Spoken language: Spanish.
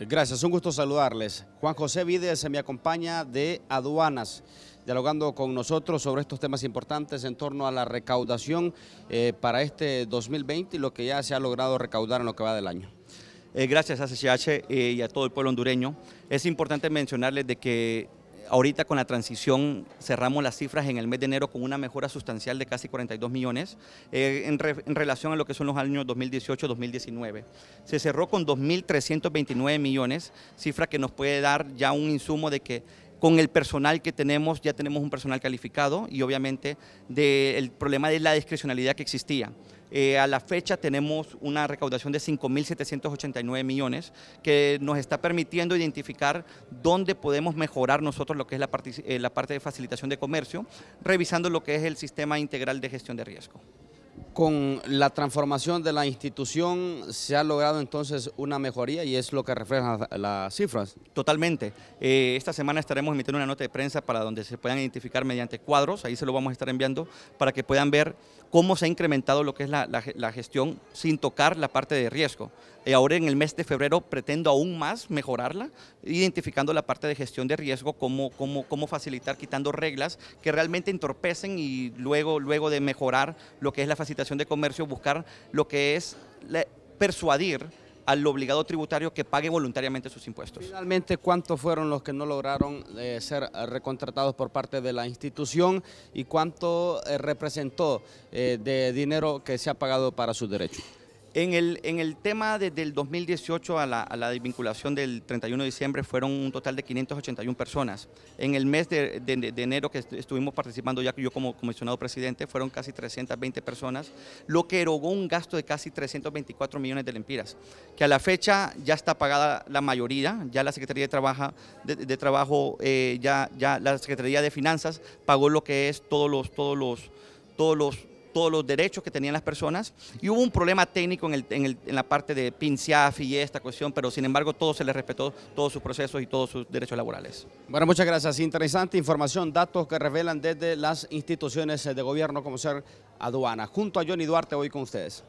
Gracias, un gusto saludarles. Juan José Vides eh, me acompaña de Aduanas, dialogando con nosotros sobre estos temas importantes en torno a la recaudación eh, para este 2020 y lo que ya se ha logrado recaudar en lo que va del año. Eh, gracias a CCH y a todo el pueblo hondureño. Es importante mencionarles de que Ahorita con la transición cerramos las cifras en el mes de enero con una mejora sustancial de casi 42 millones eh, en, relación a lo que son los años 2018-2019. Se cerró con 2.329 millones, cifra que nos puede dar ya un insumo de que con el personal que tenemos, ya tenemos un personal calificado y obviamente del problema de la discrecionalidad que existía. Eh, a la fecha tenemos una recaudación de 5.789 millones que nos está permitiendo identificar dónde podemos mejorar nosotros lo que es eh, la parte de facilitación de comercio, revisando lo que es el sistema integral de gestión de riesgo. Con la transformación de la institución se ha logrado entonces una mejoría y es lo que reflejan las cifras. Totalmente. Eh, esta semana estaremos emitiendo una nota de prensa para donde se puedan identificar mediante cuadros, ahí se lo vamos a estar enviando, para que puedan ver cómo se ha incrementado lo que es la, gestión sin tocar la parte de riesgo. Y eh, ahora en el mes de febrero pretendo aún más mejorarla, identificando la parte de gestión de riesgo, cómo, cómo facilitar quitando reglas que realmente entorpecen y luego, luego de mejorar lo que es la facilitación de Comercio buscar lo que es persuadir al obligado tributario que pague voluntariamente sus impuestos. Finalmente, ¿cuántos fueron los que no lograron eh, ser eh, recontratados por parte de la institución y cuánto eh, representó de dinero que se ha pagado para sus derechos? En el, en el tema desde el 2018 a la, desvinculación del 31 de diciembre fueron un total de 581 personas. En el mes de, enero que estuvimos participando ya yo como comisionado presidente fueron casi 320 personas, lo que erogó un gasto de casi 324 millones de lempiras, que a la fecha ya está pagada la mayoría, ya la Secretaría de, de, Trabajo, eh, ya, ya la Secretaría de Finanzas pagó lo que es todos los... Todos los todos los todos los derechos que tenían las personas y hubo un problema técnico en, la parte de PINSIAF y esta cuestión, pero sin embargo todo se les respetó todos sus procesos y todos sus derechos laborales. Bueno, muchas gracias. Interesante información, datos que revelan desde las instituciones de gobierno como ser aduana. Junto a Johnny Duarte hoy con ustedes.